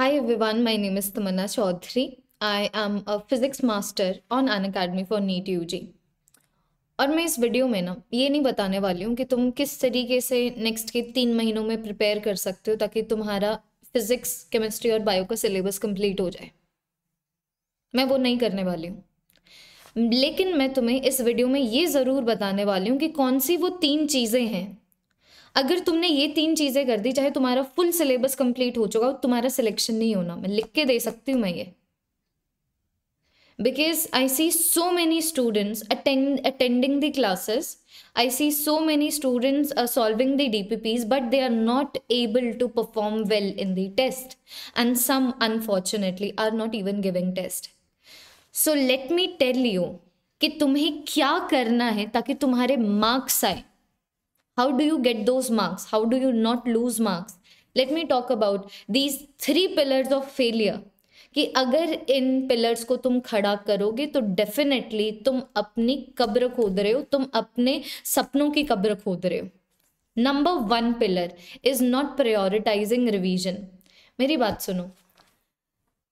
Hi everyone, my name is Tamanna Chaudhary. I am a physics master on An Academy for NEET UG. और मैं इस video में ना ये नहीं बताने वाली हूँ कि तुम किस तरीके से नेक्स्ट के तीन महीनों में प्रिपेयर कर सकते हो ताकि तुम्हारा फिजिक्स केमिस्ट्री और बायो का सिलेबस कंप्लीट हो जाए मैं वो नहीं करने वाली हूँ लेकिन मैं तुम्हें इस वीडियो में ये ज़रूर बताने वाली हूँ कि कौन सी वो तीन चीज़ें हैं अगर तुमने ये तीन चीज़ें कर दी चाहे तुम्हारा फुल सिलेबस कंप्लीट हो चुका हो तुम्हारा सिलेक्शन नहीं होना मैं लिख के दे सकती हूँ मैं ये because I see so many students attending the classes I see so many students are solving the D P Ps but they are not able to perform well in the test and some unfortunately are not even giving test so let me tell you कि तुम्हें क्या करना है ताकि तुम्हारे marks आए How do you get those marks? How do you not lose marks? Let me talk about these three pillars of failure. कि अगर इन पिलर्स को तुम खड़ा करोगे तो डेफिनेटली तुम अपनी कब्र खोद रहे हो तुम अपने सपनों की कब्र खोद रहे हो number one pillar is not prioritising revision मेरी बात सुनो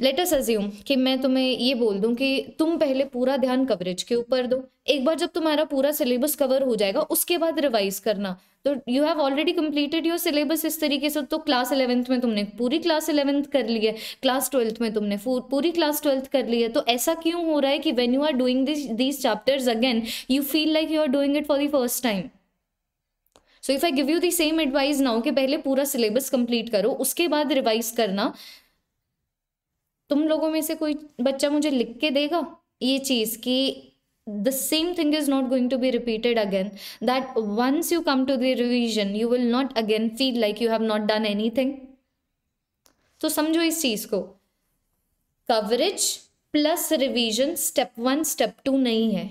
लेटस अज्यूम कि मैं तुम्हें ये बोल दूं कि तुम पहले पूरा ध्यान कवरेज के ऊपर दो एक बार जब तुम्हारा पूरा सिलेबस कवर हो जाएगा उसके बाद रिवाइज करना तो you have already completed your syllabus इस तरीके से तो क्लास इलेवेंथ में तुमने पूरी क्लास इलेवेंथ कर ली है क्लास ट्वेल्थ में तुमने पूरी क्लास ट्वेल्थ कर ली है तो ऐसा क्यों हो रहा है कि when you are doing these chapters again you feel like you are doing it for the first time so if I give you the same advice now कि पहले पूरा सिलेबस कंप्लीट करो उसके बाद रिवाइज करना तुम लोगों में से कोई बच्चा मुझे लिख के देगा ये चीज़ कि the same thing is not going to be repeated again that once you come to the revision you will not again feel like you have not done anything तो समझो इस चीज को coverage plus revision step one step two नहीं है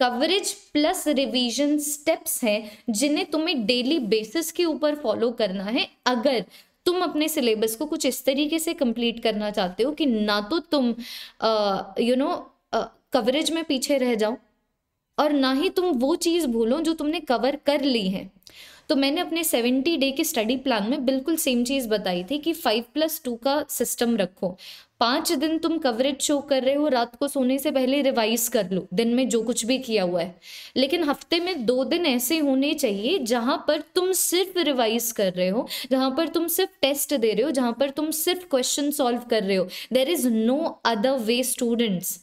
coverage plus revision steps हैं जिन्हें तुम्हें डेली बेसिस के ऊपर फॉलो करना है अगर तुम अपने सिलेबस को कुछ इस तरीके से कंप्लीट करना चाहते हो कि ना तो तुम यू नो कवरेज में पीछे रह जाओ और ना ही तुम वो चीज़ भूलो जो तुमने कवर कर ली है तो मैंने अपने सेवेंटी डे के स्टडी प्लान में बिल्कुल सेम चीज़ बताई थी कि फाइव प्लस टू का सिस्टम रखो पाँच दिन तुम कवरेज शो कर रहे हो रात को सोने से पहले रिवाइज कर लो दिन में जो कुछ भी किया हुआ है लेकिन हफ्ते में दो दिन ऐसे होने चाहिए जहाँ पर तुम सिर्फ रिवाइज कर रहे हो जहाँ पर तुम सिर्फ टेस्ट दे रहे हो जहाँ पर तुम सिर्फ क्वेश्चन सॉल्व कर रहे हो there is no other way students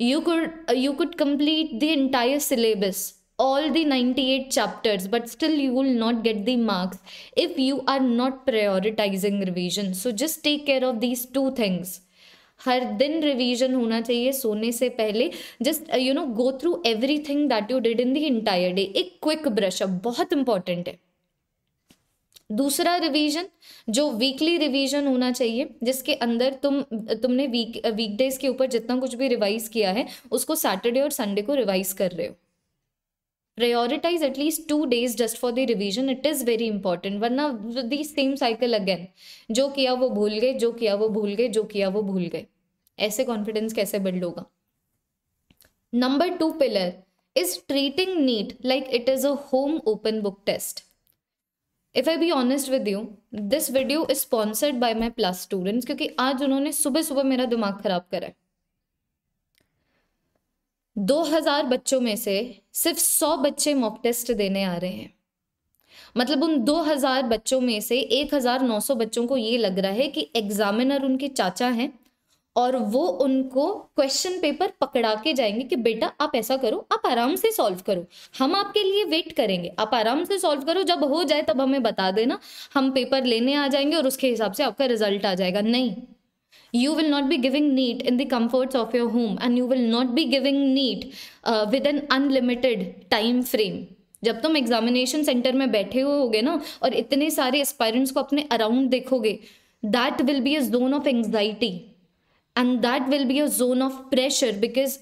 you could you could complete the entire syllabus all the 98 chapters but still you will not get the marks if you are not prioritizing revision so just take care of these two things हर दिन revision होना चाहिए सोने से पहले just you know go through everything that you did in the entire day एक quick brush up बहुत important है दूसरा रिवीजन जो वीकली रिवीजन होना चाहिए जिसके अंदर तुम तुमने वीक वीकडेज uh, के ऊपर जितना कुछ भी रिवाइज किया है उसको सैटरडे और संडे को रिवाइज कर रहे हो prioritise at least two days just for the revision it is very important वरना दी सेम साइकिल अगेन जो किया वो भूल गए जो किया वो भूल गए जो किया वो भूल गए ऐसे कॉन्फिडेंस कैसे बिल्ड होगा number two pillar is treating NEET like it is a home open book test if I be honest with you this video is sponsored by my plus students क्योंकि आज उन्होंने सुबह सुबह मेरा दिमाग खराब करा है 2000 बच्चों में से सिर्फ 100 बच्चे मॉक टेस्ट देने आ रहे हैं मतलब उन 2000 बच्चों में से 1900 बच्चों को ये लग रहा है कि एग्जामिनर उनके चाचा हैं और वो उनको क्वेश्चन पेपर पकड़ा के जाएंगे कि बेटा आप ऐसा करो आप आराम से सॉल्व करो हम आपके लिए वेट करेंगे आप आराम से सॉल्व करो जब हो जाए तब हमें बता देना हम पेपर लेने आ जाएंगे और उसके हिसाब से आपका रिजल्ट आ जाएगा नहीं You will not be giving need in the comforts of your home and you will not be giving need uh, with an unlimited time frame. जब तुम एग्जामिनेशन सेंटर में बैठे हुए होगे ना और इतने सारे एस्पायरेंट्स को अपने अराउंड देखोगे that will be a zone of anxiety and that will be a zone of pressure because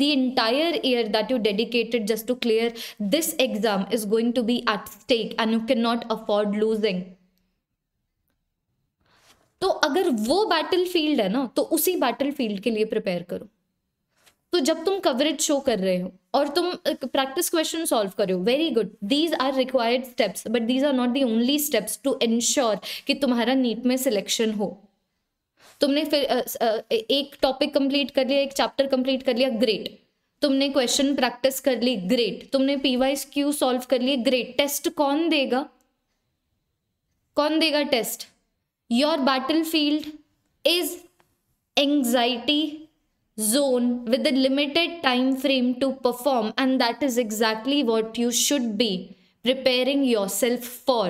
the entire year that you dedicated just to clear this exam is going to be at stake and you cannot afford losing तो अगर वो battle field है ना तो उसी battle field के लिए prepare करो तो जब तुम कवरेज शो कर रहे हो और तुम प्रैक्टिस क्वेश्चन सॉल्व करो very good these are required steps but these are not the only steps to ensure कि तुम्हारा नीट में सिलेक्शन हो तुमने फिर एक टॉपिक कंप्लीट कर लिया एक चैप्टर कंप्लीट कर लिया ग्रेट तुमने क्वेश्चन प्रैक्टिस कर ली ग्रेट तुमने पी वाइज क्यू सॉल्व कर लिए ग्रेट टेस्ट कौन देगा कौन देगा test your battlefield is anxiety zone with a limited time frame to perform and that is exactly what you should be preparing yourself for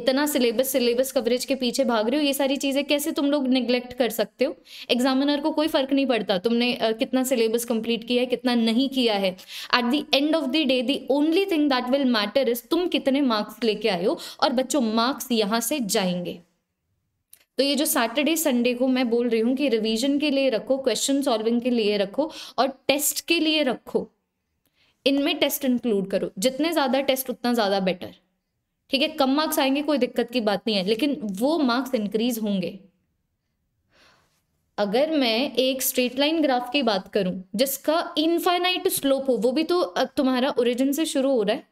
इतना syllabus syllabus coverage के पीछे भाग रहे हो ये सारी चीज़ें कैसे तुम लोग निग्लेक्ट कर सकते हो एग्जामिनर को कोई फर्क नहीं पड़ता तुमने कितना सिलेबस कंप्लीट किया है कितना नहीं किया है at the end of the day the only thing that will matter is तुम कितने मार्क्स लेके आए हो और बच्चों मार्क्स यहाँ से जाएंगे तो ये जो सैटरडे संडे को मैं बोल रही हूँ कि रिवीजन के लिए रखो क्वेश्चन सॉल्विंग के लिए रखो और टेस्ट के लिए रखो इनमें टेस्ट इंक्लूड करो जितने ज़्यादा टेस्ट उतना ज़्यादा बेटर ठीक है कम मार्क्स आएंगे कोई दिक्कत की बात नहीं है लेकिन वो मार्क्स इंक्रीज होंगे अगर मैं एक स्ट्रेट लाइन ग्राफ की बात करूं जिसका इनफाइनाइट स्लोप हो वो भी तो तुम्हारा ओरिजिन से शुरू हो रहा है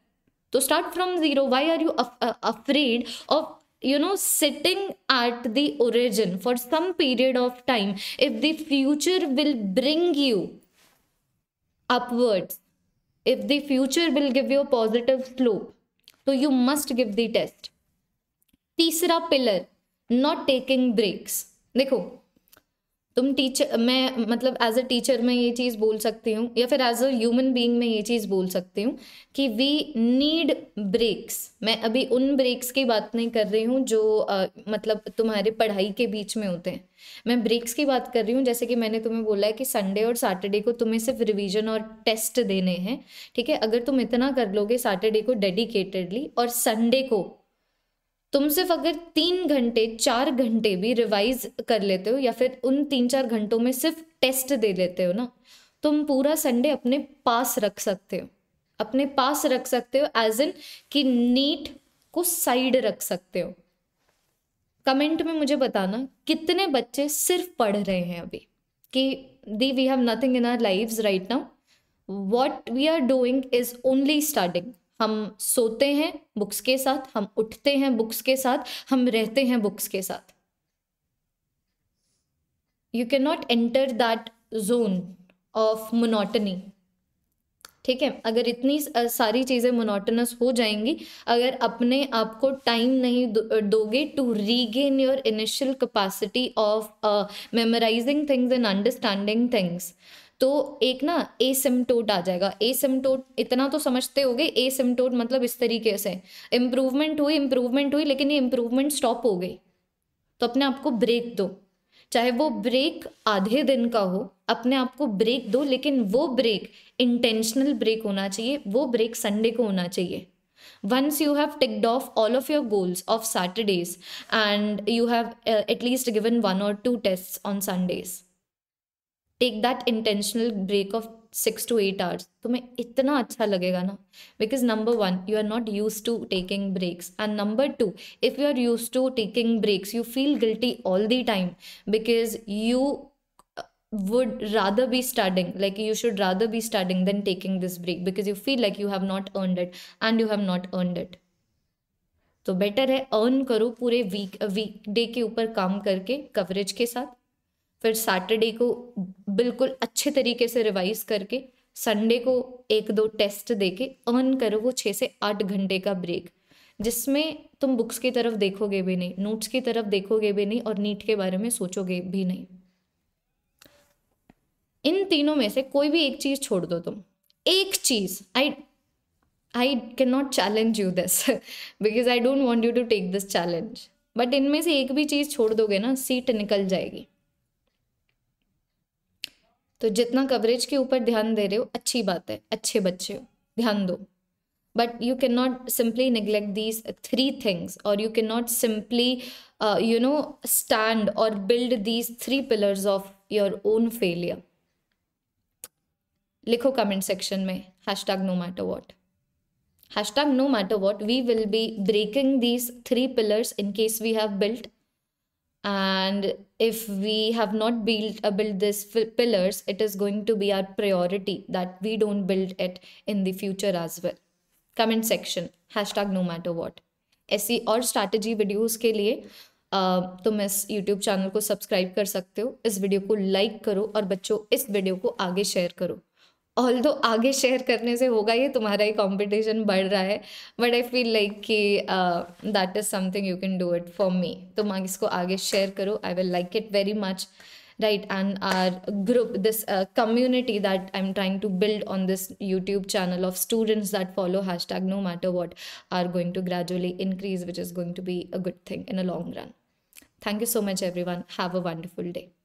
तो start from zero why are you afraid of you know sitting at the origin for some period of time if the future will bring you upwards if the future will give you a positive slope so you must give the test तीसरा pillar, not taking breaks. देखो तुम teacher मैं मतलब as a teacher मैं ये चीज़ बोल सकती हूँ या फिर एज अ ह्यूमन बीइंग मैं ये चीज़ बोल सकती हूँ कि वी नीड ब्रेक्स मैं अभी उन ब्रेक्स की बात नहीं कर रही हूँ जो आ, मतलब तुम्हारे पढ़ाई के बीच में होते हैं मैं ब्रेक्स की बात कर रही हूँ जैसे कि मैंने तुम्हें बोला है कि संडे और सैटरडे को तुम्हें सिर्फ रिविजन और टेस्ट देने हैं ठीक है अगर तुम इतना कर लोगे सैटरडे को डेडिकेटेडली और संडे को तुम सिर्फ अगर तीन घंटे चार घंटे भी रिवाइज कर लेते हो या फिर उन तीन चार घंटों में सिर्फ टेस्ट दे लेते हो ना तुम पूरा संडे अपने पास रख सकते हो अपने पास रख सकते हो एज इन कि नीट को साइड रख सकते हो कमेंट में मुझे बताना कितने बच्चे सिर्फ पढ़ रहे हैं अभी कि the we have nothing in our life right now what we are doing is only starting हम सोते हैं बुक्स के साथ हम उठते हैं बुक्स के साथ हम रहते हैं बुक्स के साथ you can not enter that zone of monotony ठीक है अगर इतनी सारी चीज़ें मोनोटनस हो जाएंगी अगर अपने आप को टाइम नहीं दोगे to regain your initial capacity of memorising things and understanding things तो एक ना ए सिमटोट आ जाएगा ए सिमटोट इतना तो समझते हो गए ए सिमटोट मतलब इस तरीके से इम्प्रूवमेंट हुई इम्प्रूवमेंट हुई लेकिन ये इम्प्रूवमेंट स्टॉप हो गई तो अपने आप को ब्रेक दो चाहे वो ब्रेक आधे दिन का हो अपने आप को ब्रेक दो लेकिन वो ब्रेक इंटेंशनल ब्रेक होना चाहिए वो ब्रेक संडे को होना चाहिए once you have ticked off all of your goals of Saturdays and you have at least given one और two test on tests take that intentional break of six to eight hours तुम्हें इतना अच्छा लगेगा ना because number one you are not use to taking breaks and number two if you are use to taking breaks you feel guilty all the time because you would rather be starting like you should rather be starting then taking this break because you feel like you have not earn it and you have not earn it तो better है earn करो पूरे week week day के ऊपर काम करके coverage के साथ फिर सैटरडे को बिल्कुल अच्छे तरीके से रिवाइज करके संडे को एक दो टेस्ट दे के अर्न करो वो छः से आठ घंटे का ब्रेक जिसमें तुम बुक्स की तरफ देखोगे भी नहीं नोट्स की तरफ देखोगे भी नहीं और नीट के बारे में सोचोगे भी नहीं इन तीनों में से कोई भी एक चीज़ छोड़ दो तुम एक चीज़ I I can not challenge you this because I don't want you to take this challenge but इनमें से एक भी चीज़ छोड़ दोगे ना सीट निकल जाएगी तो जितना कवरेज के ऊपर ध्यान दे रहे हो अच्छी बात है अच्छे बच्चे हो ध्यान दो but you can not simply neglect these three things और you can not simply you know stand और build these three pillars of your own failure लिखो कमेंट सेक्शन में hashtag no matter what tag no matter what we will be breaking these three pillars in case we have built and if we have not built uh, built these pillars it is going to be our priority that we don't build it in the future as well comment section hashtag no matter what ऐसी और strategy videos के लिए तुम इस YouTube channel को subscribe कर सकते हो इस वीडियो को लाइक करो और बच्चों इस वीडियो को आगे शेयर करो ऑल दो आगे शेयर करने से होगा ये तुम्हारा ही कॉम्पिटिशन बढ़ रहा है बट आई फील लाइक कि that is something you can do it for me तुम मैं इसको आगे शेयर करो I will like it very much right and our group this community that I am trying to build on this YouTube channel of students that follow hashtag no matter what are going to gradually increase which is going to be a good thing in a long run thank you so much everyone have a wonderful day